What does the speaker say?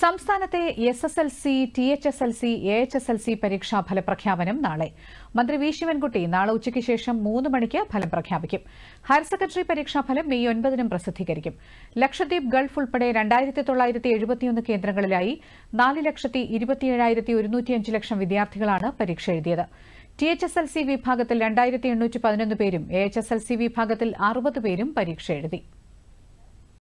സംസ്ഥാനത്തെ S S L C T H S L C A H S L C പരീക്ഷാഫല പ്രഖ്യാപനം നാളെ മന്ത്രി വി ശിവൻകുട്ടി നാളെ ഉച്ചയ്ക്ക് ശേഷം മൂന്ന് മണിക്ക് ഫലം പ്രഖ്യാപിക്കും ഹയർ സെക്കൻഡറി പരീക്ഷാഫലം മെയ് ഒൻപതിനും പ്രസിദ്ധീകരിക്കും ലക്ഷദ്വീപ് ഗൾഫ് ഉൾപ്പെടെ രണ്ടായിരത്തി തൊള്ളായിരത്തി എഴുപത്തിയൊന്ന് കേന്ദ്രങ്ങളിലായി നാല് ലക്ഷത്തി ഇരുപത്തിയേഴായിരത്തി ഒരുന്നൂറ്റിയഞ്ച് ലക്ഷം വിദ്യാർത്ഥികളാണ് പരീക്ഷ എഴുതിയത് T H S L C വിഭാഗത്തിൽ രണ്ടായിരത്തി എണ്ണൂറ്റി പതിനൊന്ന് പേരും A H S L C വിഭാഗത്തിൽ അറുപത് പേരും പരീക്ഷ എഴുതി